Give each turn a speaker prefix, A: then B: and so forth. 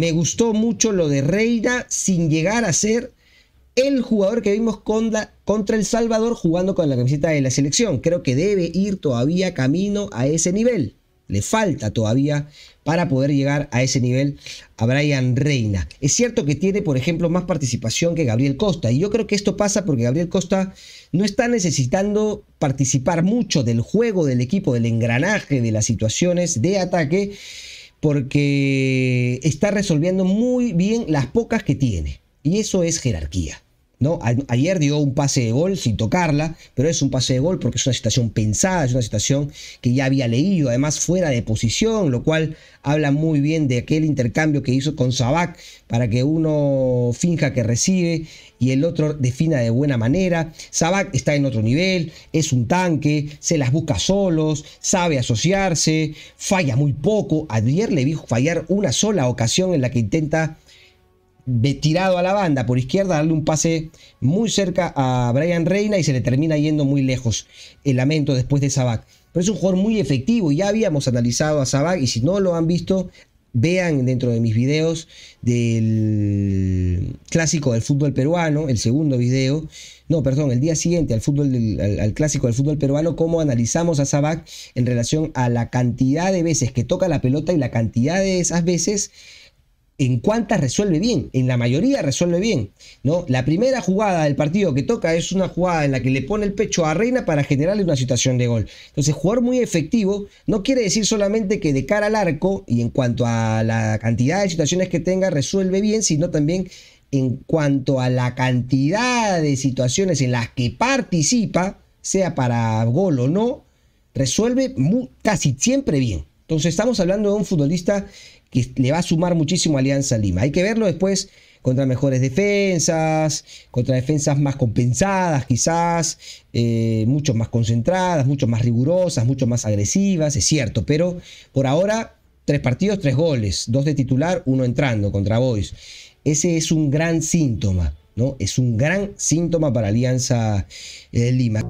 A: Me gustó mucho lo de Reina sin llegar a ser el jugador que vimos contra El Salvador jugando con la camiseta de la selección. Creo que debe ir todavía camino a ese nivel. Le falta todavía para poder llegar a ese nivel a Brian Reina. Es cierto que tiene, por ejemplo, más participación que Gabriel Costa. Y yo creo que esto pasa porque Gabriel Costa no está necesitando participar mucho del juego del equipo, del engranaje, de las situaciones de ataque porque está resolviendo muy bien las pocas que tiene. Y eso es jerarquía ayer dio un pase de gol sin tocarla, pero es un pase de gol porque es una situación pensada, es una situación que ya había leído, además fuera de posición, lo cual habla muy bien de aquel intercambio que hizo con Sabac para que uno finja que recibe y el otro defina de buena manera. Sabac está en otro nivel, es un tanque, se las busca solos, sabe asociarse, falla muy poco. Ayer le dijo fallar una sola ocasión en la que intenta tirado a la banda por izquierda, darle un pase muy cerca a Brian Reina y se le termina yendo muy lejos el lamento después de Sabac. Pero es un jugador muy efectivo, ya habíamos analizado a Sabac y si no lo han visto, vean dentro de mis videos del clásico del fútbol peruano, el segundo video, no, perdón, el día siguiente al, fútbol al, clásico del fútbol peruano, cómo analizamos a Sabac en relación a la cantidad de veces que toca la pelota y la cantidad de esas veces en cuántas resuelve bien, en la mayoría resuelve bien, ¿no? La primera jugada del partido que toca es una jugada en la que le pone el pecho a Reina para generarle una situación de gol. Entonces, jugar muy efectivo no quiere decir solamente que de cara al arco y en cuanto a la cantidad de situaciones que tenga resuelve bien, sino también en cuanto a la cantidad de situaciones en las que participa, sea para gol o no, resuelve casi siempre bien. Entonces estamos hablando de un futbolista que le va a sumar muchísimo a Alianza Lima. Hay que verlo después contra mejores defensas, contra defensas más compensadas quizás, eh, mucho más concentradas, mucho más rigurosas, mucho más agresivas, es cierto, pero por ahora tres partidos, tres goles, dos de titular, uno entrando contra Boys. Ese es un gran síntoma, ¿no? Es un gran síntoma para Alianza eh, Lima.